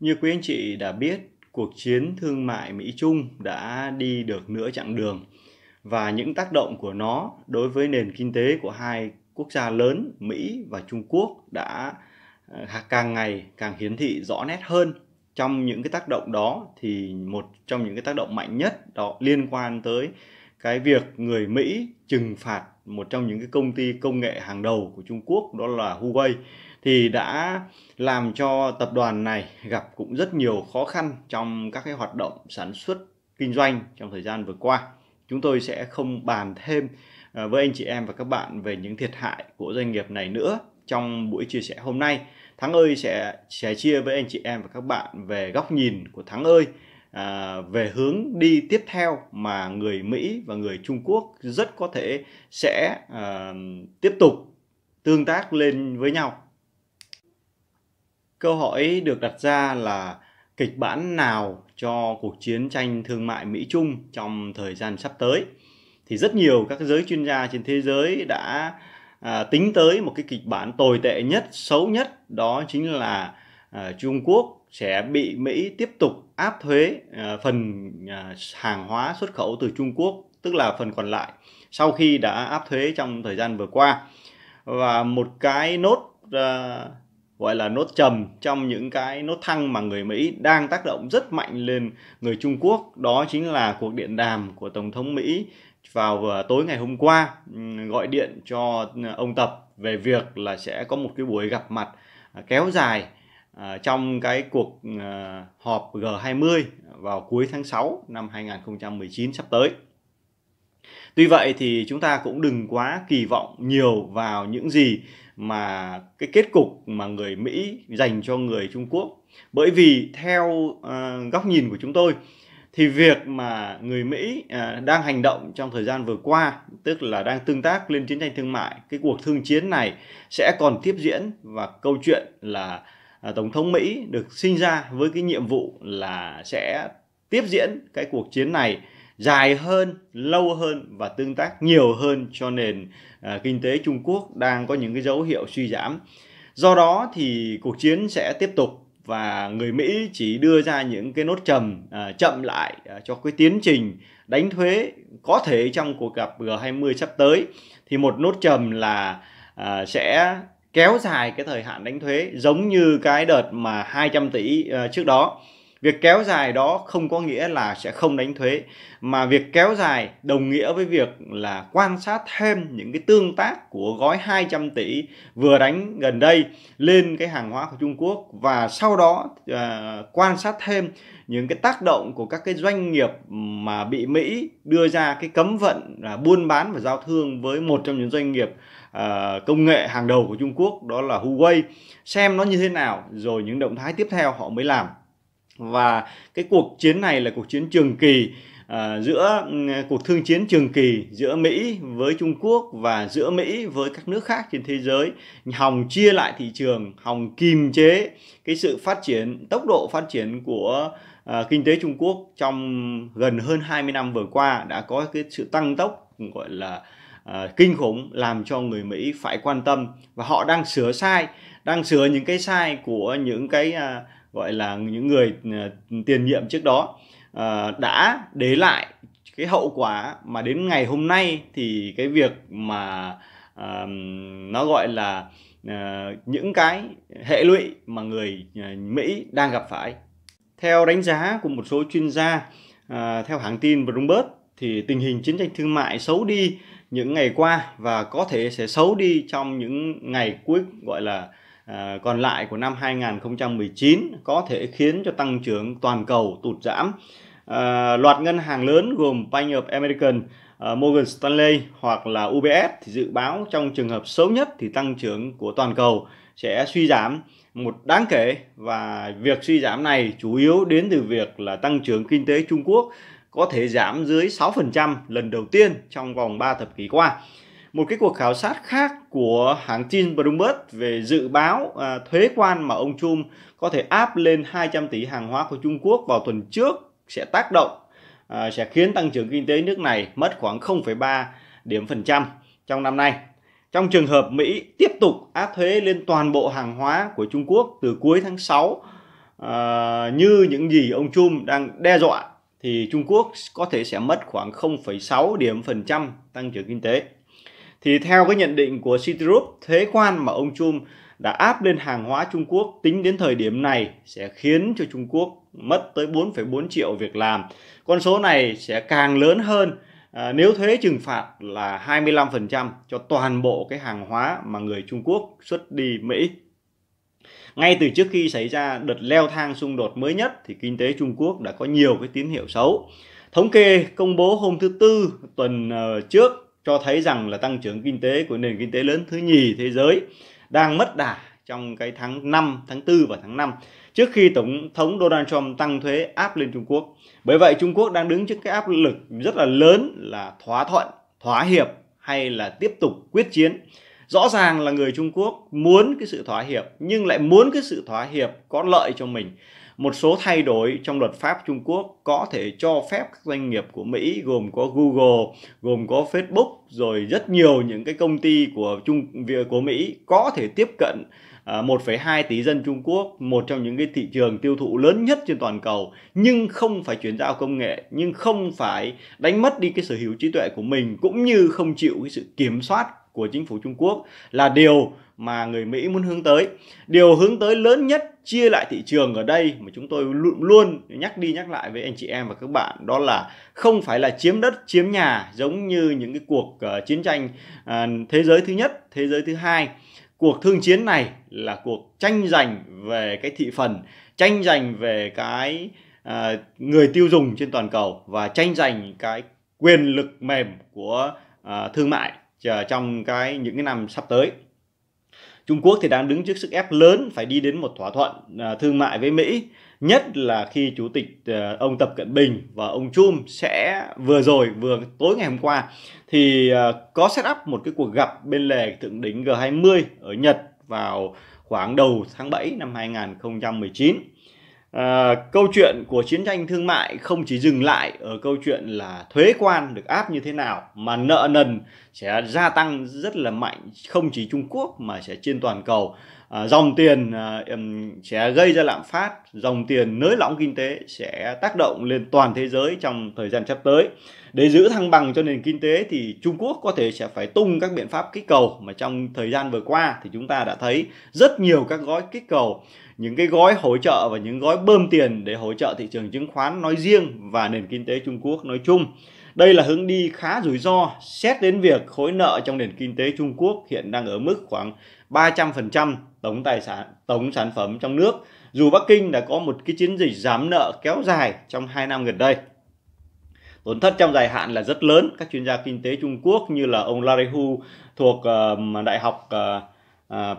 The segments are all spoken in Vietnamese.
Như quý anh chị đã biết, cuộc chiến thương mại Mỹ-Trung đã đi được nửa chặng đường và những tác động của nó đối với nền kinh tế của hai quốc gia lớn Mỹ và Trung Quốc đã à, càng ngày càng hiển thị rõ nét hơn. Trong những cái tác động đó thì một trong những cái tác động mạnh nhất đó liên quan tới cái việc người Mỹ trừng phạt một trong những cái công ty công nghệ hàng đầu của Trung Quốc đó là Huawei thì đã làm cho tập đoàn này gặp cũng rất nhiều khó khăn trong các cái hoạt động sản xuất kinh doanh trong thời gian vừa qua. Chúng tôi sẽ không bàn thêm à, với anh chị em và các bạn về những thiệt hại của doanh nghiệp này nữa trong buổi chia sẻ hôm nay. Thắng ơi sẽ sẻ chia với anh chị em và các bạn về góc nhìn của Thắng ơi à, về hướng đi tiếp theo mà người Mỹ và người Trung Quốc rất có thể sẽ à, tiếp tục tương tác lên với nhau Câu hỏi được đặt ra là kịch bản nào cho cuộc chiến tranh thương mại Mỹ-Trung trong thời gian sắp tới? Thì rất nhiều các giới chuyên gia trên thế giới đã à, tính tới một cái kịch bản tồi tệ nhất, xấu nhất đó chính là à, Trung Quốc sẽ bị Mỹ tiếp tục áp thuế à, phần à, hàng hóa xuất khẩu từ Trung Quốc, tức là phần còn lại sau khi đã áp thuế trong thời gian vừa qua. Và một cái nốt à, gọi là nốt trầm trong những cái nốt thăng mà người Mỹ đang tác động rất mạnh lên người Trung Quốc đó chính là cuộc điện đàm của Tổng thống Mỹ vào à, tối ngày hôm qua gọi điện cho à, ông Tập về việc là sẽ có một cái buổi gặp mặt à, kéo dài trong cái cuộc họp G20 vào cuối tháng 6 năm 2019 sắp tới. Tuy vậy thì chúng ta cũng đừng quá kỳ vọng nhiều vào những gì mà cái kết cục mà người Mỹ dành cho người Trung Quốc bởi vì theo uh, góc nhìn của chúng tôi thì việc mà người Mỹ uh, đang hành động trong thời gian vừa qua tức là đang tương tác lên chiến tranh thương mại cái cuộc thương chiến này sẽ còn tiếp diễn và câu chuyện là uh, tổng thống Mỹ được sinh ra với cái nhiệm vụ là sẽ tiếp diễn cái cuộc chiến này dài hơn, lâu hơn và tương tác nhiều hơn cho nền à, kinh tế Trung Quốc đang có những cái dấu hiệu suy giảm. Do đó thì cuộc chiến sẽ tiếp tục và người Mỹ chỉ đưa ra những cái nốt trầm à, chậm lại à, cho cái tiến trình đánh thuế có thể trong cuộc gặp G20 sắp tới thì một nốt trầm là à, sẽ kéo dài cái thời hạn đánh thuế giống như cái đợt mà 200 tỷ à, trước đó Việc kéo dài đó không có nghĩa là sẽ không đánh thuế mà việc kéo dài đồng nghĩa với việc là quan sát thêm những cái tương tác của gói 200 tỷ vừa đánh gần đây lên cái hàng hóa của Trung Quốc và sau đó à, quan sát thêm những cái tác động của các cái doanh nghiệp mà bị Mỹ đưa ra cái cấm vận à, buôn bán và giao thương với một trong những doanh nghiệp à, công nghệ hàng đầu của Trung Quốc đó là Huawei xem nó như thế nào rồi những động thái tiếp theo họ mới làm và cái cuộc chiến này là cuộc chiến trường kỳ à, giữa ừ, cuộc thương chiến trường kỳ giữa Mỹ với Trung Quốc và giữa Mỹ với các nước khác trên thế giới hòng chia lại thị trường hòng kìm chế cái sự phát triển tốc độ phát triển của à, kinh tế Trung Quốc trong gần hơn 20 năm vừa qua đã có cái sự tăng tốc gọi là à, kinh khủng làm cho người Mỹ phải quan tâm và họ đang sửa sai đang sửa những cái sai của những cái à, gọi là những người ờ, tiền nhiệm trước đó ờ, đã để lại cái hậu quả mà đến ngày hôm nay thì cái việc mà nó gọi là ờ, những cái hệ lụy mà người Mỹ đang gặp phải. Theo đánh giá của một số chuyên gia, theo hãng tin Bloomberg thì tình hình chiến tranh thương mại xấu đi những ngày qua và có thể sẽ xấu đi trong những ngày cuối gọi là Ờ, còn lại của năm 2019 có thể khiến cho tăng trưởng toàn cầu tụt giảm. À, loạt ngân hàng lớn gồm Bank of American, ờ, Morgan Stanley hoặc là UBS thì dự báo trong trường hợp xấu nhất thì tăng trưởng của toàn cầu sẽ suy giảm một đáng kể và việc suy giảm này chủ yếu đến từ việc là tăng trưởng kinh tế Trung Quốc có thể giảm dưới 6% lần đầu tiên trong vòng 3 thập kỷ qua một cái cuộc khảo sát khác của hãng tin Bloomberg về dự báo à, thuế quan mà ông Trump có thể áp lên 200 tỷ hàng hóa của Trung Quốc vào tuần trước sẽ tác động à, sẽ khiến tăng trưởng kinh tế nước này mất khoảng 0,3 điểm phần trăm trong năm nay. Trong trường hợp Mỹ tiếp tục áp thuế lên toàn bộ hàng hóa của Trung Quốc từ cuối tháng 6 à, như những gì ông Trump đang đe dọa thì Trung Quốc có thể sẽ mất khoảng 0,6 điểm phần trăm tăng trưởng kinh tế. Thì theo cái nhận định của Citigroup, thuế quan mà ông Trump đã áp lên hàng hóa Trung Quốc tính đến thời điểm này sẽ khiến cho Trung Quốc mất tới 4,4 triệu việc làm. Con số này sẽ càng lớn hơn à, nếu thuế trừng phạt là 25% cho toàn bộ cái hàng hóa mà người Trung Quốc xuất đi Mỹ. Ngay từ trước khi xảy ra đợt leo thang xung đột mới nhất thì kinh tế Trung Quốc đã có nhiều cái tín hiệu xấu. Thống kê công bố hôm thứ Tư tuần ờ, trước cho thấy rằng là tăng trưởng kinh tế của nền kinh tế lớn thứ nhì thế giới đang mất đà trong cái tháng 5, tháng 4 và tháng 5 trước khi Tổng thống Donald Trump tăng thuế áp lên Trung Quốc. Bởi vậy Trung Quốc đang đứng trước cái áp lực rất là lớn là thỏa thuận, thỏa hiệp hay là tiếp tục quyết chiến. Rõ ràng là người Trung Quốc muốn cái sự thỏa hiệp nhưng lại muốn cái sự thỏa hiệp có lợi cho mình. Một số thay đổi trong luật pháp Trung Quốc có thể cho phép các doanh nghiệp của Mỹ gồm có Google, gồm có Facebook rồi rất nhiều những cái công ty của Trung của Mỹ có thể tiếp cận 1,2 à, tỷ dân Trung Quốc, một trong những cái thị trường tiêu thụ lớn nhất trên toàn cầu, nhưng không phải chuyển giao công nghệ, nhưng không phải đánh mất đi cái sở hữu trí tuệ của mình cũng như không chịu cái sự kiểm soát của chính phủ Trung Quốc là điều mà người Mỹ muốn hướng tới. Điều hướng tới lớn nhất chia lại thị trường ở đây mà chúng tôi luôn, luôn nhắc đi nhắc lại với anh chị em và các bạn đó là không phải là chiếm đất, chiếm nhà giống như những cái cuộc uh, chiến tranh uh, thế giới thứ nhất, thế giới thứ hai. Cuộc thương chiến này là cuộc tranh giành về cái thị phần, tranh giành về cái uh, người tiêu dùng trên toàn cầu và tranh giành cái quyền lực mềm của uh, thương mại trong cái những cái năm sắp tới. Trung Quốc thì đang đứng trước sức ép lớn phải đi đến một thỏa thuận à, thương mại với Mỹ, nhất là khi chủ tịch à, ông Tập Cận Bình và ông Chum sẽ vừa rồi vừa tối ngày hôm qua thì à, có set up một cái cuộc gặp bên lề thượng đỉnh G20 ở Nhật vào khoảng đầu tháng 7 năm 2019 à, câu chuyện của chiến tranh thương mại không chỉ dừng lại ở câu chuyện là thuế quan được áp như thế nào mà nợ nần sẽ gia tăng rất là mạnh không chỉ Trung Quốc mà sẽ trên toàn cầu Ờ, dòng tiền ờ, sẽ gây ra lạm phát dòng tiền nới lỏng kinh tế sẽ tác động lên toàn thế giới trong thời gian sắp tới để giữ thăng bằng cho nền kinh tế thì Trung Quốc có thể sẽ phải tung các biện pháp kích cầu mà trong thời gian vừa qua thì chúng ta đã thấy rất nhiều các gói kích cầu những cái gói hỗ trợ và những gói bơm tiền để hỗ trợ thị trường chứng khoán nói riêng và nền kinh tế Trung Quốc nói chung đây là hướng đi khá rủi ro xét đến việc khối nợ trong nền kinh tế Trung Quốc hiện đang ở mức khoảng 300% tổng tài sản tổng sản phẩm trong nước, dù Bắc Kinh đã có một cái chiến dịch giảm nợ kéo dài trong 2 năm gần đây. Tổn thất trong dài hạn là rất lớn, các chuyên gia kinh tế Trung Quốc như là ông Larry Hu thuộc uh, Đại học uh,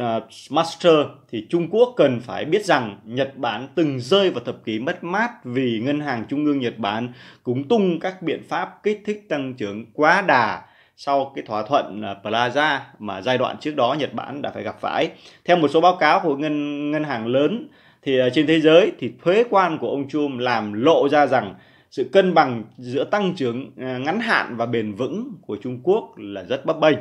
uh, Master thì Trung Quốc cần phải biết rằng Nhật Bản từng rơi vào thập kỷ mất mát vì ngân hàng trung ương Nhật Bản cũng tung các biện pháp kích thích tăng trưởng quá đà sau cái thỏa thuận ờ, Plaza mà giai đoạn trước đó Nhật Bản đã phải gặp phải. Theo một số báo cáo của ngân ngân hàng lớn thì ờ, trên thế giới thì thuế quan của ông Trump làm lộ ra rằng sự cân bằng giữa tăng trưởng ngắn hạn và bền vững của Trung Quốc là rất bấp bênh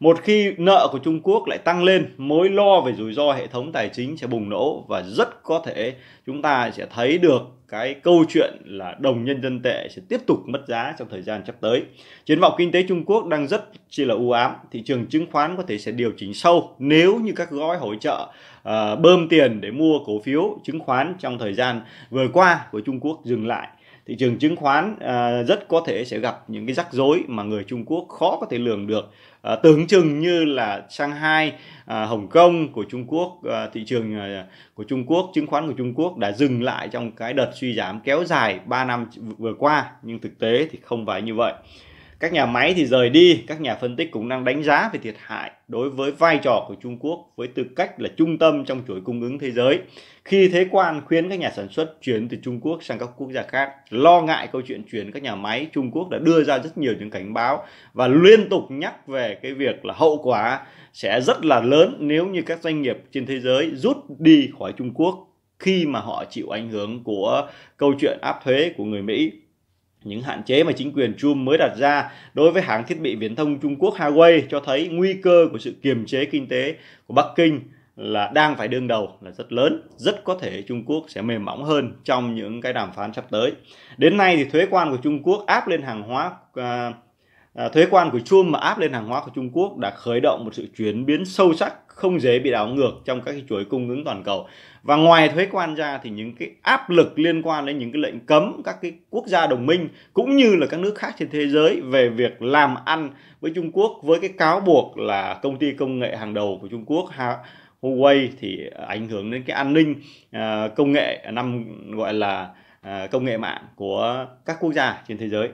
một khi nợ của Trung Quốc lại tăng lên mối lo về rủi ro hệ thống tài chính sẽ bùng nổ và rất có thể chúng ta sẽ thấy được cái câu chuyện là đồng nhân dân tệ sẽ tiếp tục mất giá trong thời gian sắp tới. Chiến vọng kinh tế Trung Quốc đang rất chỉ là u ám, thị trường chứng khoán có thể sẽ điều chỉnh sâu nếu như các gói hỗ trợ uh, bơm tiền để mua cổ phiếu chứng khoán trong thời gian vừa qua của Trung Quốc dừng lại thị trường chứng khoán à, rất có thể sẽ gặp những cái rắc rối mà người Trung Quốc khó có thể lường được à, tưởng chừng như là Shanghai à, Hồng Kông của Trung Quốc à, thị trường à, của Trung Quốc chứng khoán của Trung Quốc đã dừng lại trong cái đợt suy giảm kéo dài 3 năm vừa qua nhưng thực tế thì không phải như vậy các nhà máy thì rời đi, các nhà phân tích cũng đang đánh giá về thiệt hại đối với vai trò của Trung Quốc với tư cách là trung tâm trong chuỗi cung ứng thế giới. Khi thế quan khuyến các nhà sản xuất chuyển từ Trung Quốc sang các quốc gia khác, lo ngại câu chuyện chuyển các nhà máy, Trung Quốc đã đưa ra rất nhiều những cảnh báo và liên tục nhắc về cái việc là hậu quả sẽ rất là lớn nếu như các doanh nghiệp trên thế giới rút đi khỏi Trung Quốc khi mà họ chịu ảnh hưởng của câu chuyện áp thuế của người Mỹ những hạn chế mà chính quyền Trump mới đặt ra đối với hãng thiết bị viễn thông Trung Quốc Huawei cho thấy nguy cơ của sự kiềm chế kinh tế của Bắc Kinh là đang phải đương đầu là rất lớn, rất có thể Trung Quốc sẽ mềm mỏng hơn trong những cái đàm phán sắp tới. Đến nay thì thuế quan của Trung Quốc áp lên hàng hóa à, à, thuế quan của Trung mà áp lên hàng hóa của Trung Quốc đã khởi động một sự chuyển biến sâu sắc không dễ bị đảo ngược trong các cái chuỗi cung ứng toàn cầu và ngoài thuế quan ra thì những cái áp lực liên quan đến những cái lệnh cấm các cái quốc gia đồng minh cũng như là các nước khác trên thế giới về việc làm ăn với Trung Quốc với cái cáo buộc là công ty công nghệ hàng đầu của Trung Quốc Huawei thì à, ảnh hưởng đến cái an ninh à, công nghệ năm gọi là à, công nghệ mạng của các quốc gia trên thế giới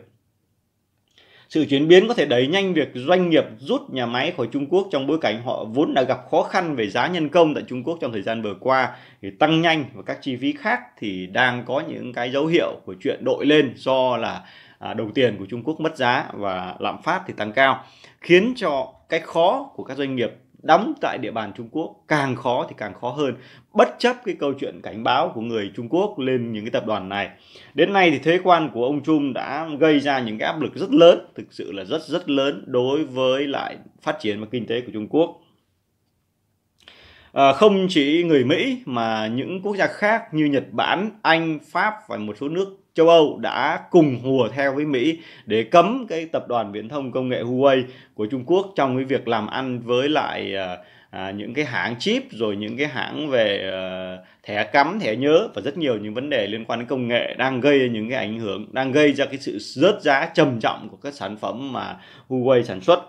sự chuyển biến có thể đẩy nhanh việc doanh nghiệp rút nhà máy khỏi Trung Quốc trong bối cảnh họ vốn đã gặp khó khăn về giá nhân công tại Trung Quốc trong thời gian vừa qua thì tăng nhanh và các chi phí khác thì đang có những cái dấu hiệu của chuyện đội lên do là à, đồng tiền của Trung Quốc mất giá và lạm phát thì tăng cao khiến cho cái khó của các doanh nghiệp đóng tại địa bàn Trung Quốc càng khó thì càng khó hơn bất chấp cái câu chuyện cảnh báo của người Trung Quốc lên những cái tập đoàn này đến nay thì thuế quan của ông Trung đã gây ra những cái áp lực rất lớn thực sự là rất rất lớn đối với lại phát triển và kinh tế của Trung Quốc À, không chỉ người Mỹ mà những quốc gia khác như Nhật Bản, Anh, Pháp và một số nước châu Âu đã cùng hùa theo với Mỹ để cấm cái tập đoàn viễn thông công nghệ Huawei của Trung Quốc trong cái việc làm ăn với lại ờ, à, những cái hãng chip rồi những cái hãng về à, thẻ cắm thẻ nhớ và rất nhiều những vấn đề liên quan đến công nghệ đang gây những cái ảnh hưởng đang gây ra cái sự rớt giá trầm trọng của các sản phẩm mà Huawei sản xuất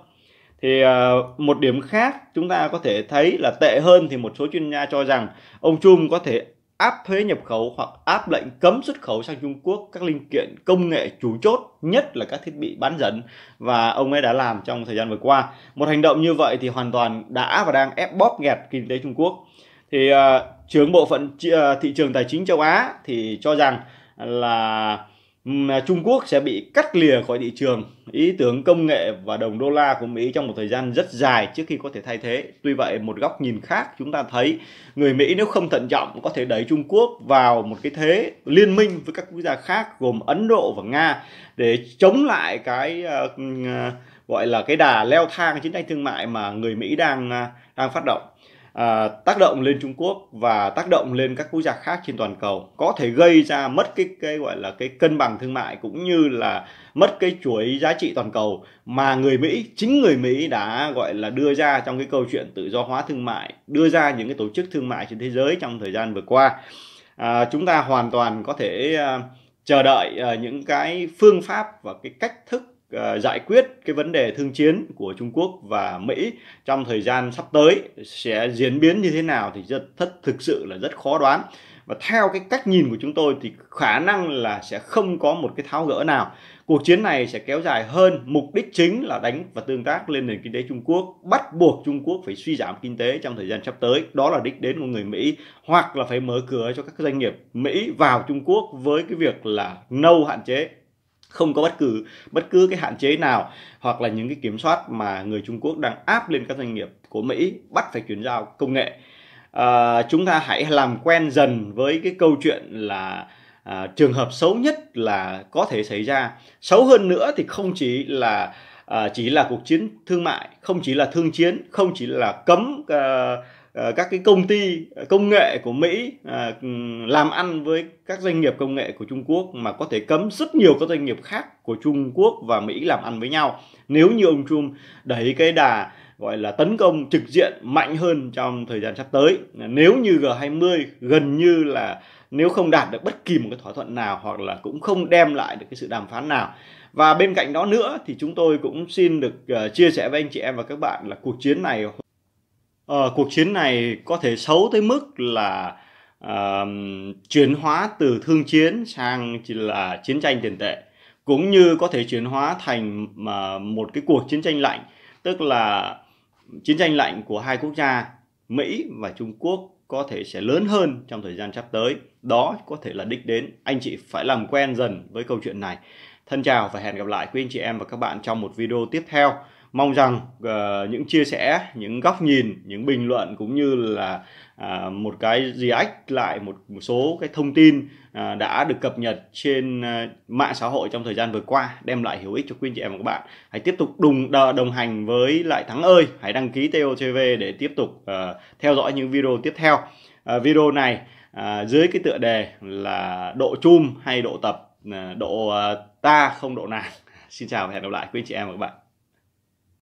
thì ờ, một điểm khác chúng ta có thể thấy là tệ hơn thì một số chuyên gia cho rằng ông Trung có thể áp thuế nhập khẩu hoặc áp lệnh cấm xuất khẩu sang Trung Quốc các linh kiện công nghệ chủ chốt nhất là các thiết bị bán dẫn và ông ấy đã làm trong thời gian vừa qua. Một hành động như vậy thì hoàn toàn đã và đang ép bóp nghẹt kinh tế Trung Quốc. Thì uh, trưởng bộ phận ờ, thị trường tài chính châu Á thì cho rằng là À, Trung Quốc sẽ bị cắt lìa khỏi thị trường ý tưởng công nghệ và đồng đô la của Mỹ trong một thời gian rất dài trước khi có thể thay thế. Tuy vậy, một góc nhìn khác chúng ta thấy người Mỹ nếu không thận trọng có thể đẩy Trung Quốc vào một cái thế liên minh với các quốc gia khác gồm Ấn Độ và Nga để chống lại cái uh, gọi là cái đà leo thang chiến tranh thương mại mà người Mỹ đang uh, đang phát động à, tác động lên Trung Quốc và tác động lên các quốc gia khác trên toàn cầu có thể gây ra mất cái cái gọi là cái cân bằng thương mại cũng như là mất cái chuỗi giá trị toàn cầu mà người Mỹ chính người Mỹ đã gọi là đưa ra trong cái câu chuyện tự do hóa thương mại đưa ra những cái tổ chức thương mại trên thế giới trong thời gian vừa qua à, chúng ta hoàn toàn có thể à, chờ đợi à, những cái phương pháp và cái cách thức Ờ, giải quyết cái vấn đề thương chiến của Trung Quốc và Mỹ trong thời gian sắp tới sẽ diễn biến như thế nào thì rất thất thực sự là rất khó đoán và theo cái cách nhìn của chúng tôi thì khả năng là sẽ không có một cái tháo gỡ nào cuộc chiến này sẽ kéo dài hơn mục đích chính là đánh và tương tác lên nền kinh tế Trung Quốc bắt buộc Trung Quốc phải suy giảm kinh tế trong thời gian sắp tới đó là đích đến của người Mỹ hoặc là phải mở cửa cho các doanh nghiệp Mỹ vào Trung Quốc với cái việc là nâu hạn chế không có bất cứ bất cứ cái hạn chế nào hoặc là những cái kiểm soát mà người Trung Quốc đang áp lên các doanh nghiệp của Mỹ bắt phải chuyển giao công nghệ à, chúng ta hãy làm quen dần với cái câu chuyện là à, trường hợp xấu nhất là có thể xảy ra xấu hơn nữa thì không chỉ là à, chỉ là cuộc chiến thương mại không chỉ là thương chiến không chỉ là cấm à, Ờ, các cái công ty ờ, công nghệ của Mỹ à, ừ, làm ăn với các doanh nghiệp công nghệ của Trung Quốc mà có thể cấm rất nhiều các doanh nghiệp khác của Trung Quốc và Mỹ làm ăn với nhau nếu như ông Trump đẩy cái đà gọi là tấn công trực diện mạnh hơn trong thời gian sắp tới nếu như G20 gần như là nếu không đạt được bất kỳ một cái thỏa thuận nào hoặc là cũng không đem lại được cái sự đàm phán nào và bên cạnh đó nữa thì chúng tôi cũng xin được ờ, chia sẻ với anh chị em và các bạn là cuộc chiến này uh, cuộc chiến này có thể xấu tới mức là uh, chuyển hóa từ thương chiến sang chỉ là chiến tranh tiền tệ cũng như có thể chuyển hóa thành mà ờ, một cái cuộc chiến tranh lạnh tức là chiến tranh lạnh của hai quốc gia Mỹ và Trung Quốc có thể sẽ lớn hơn trong thời gian sắp tới đó có thể là đích đến anh chị phải làm quen dần với câu chuyện này thân chào và hẹn gặp lại quý anh chị em và các bạn trong một video tiếp theo mong rằng uh, những chia sẻ những góc nhìn những bình luận cũng như là uh, một cái gì ách lại một, một số cái thông tin uh, đã được cập nhật trên uh, mạng xã hội trong thời gian vừa qua đem lại hữu ích cho quý anh chị em và các bạn hãy tiếp tục đùng đờ, đồng hành với lại thắng ơi hãy đăng ký TOTV để tiếp tục uh, theo dõi những video tiếp theo uh, video này uh, dưới cái tựa đề là độ chum hay độ tập uh, độ uh, ta không độ nàng xin chào và hẹn gặp lại quý anh chị em và các bạn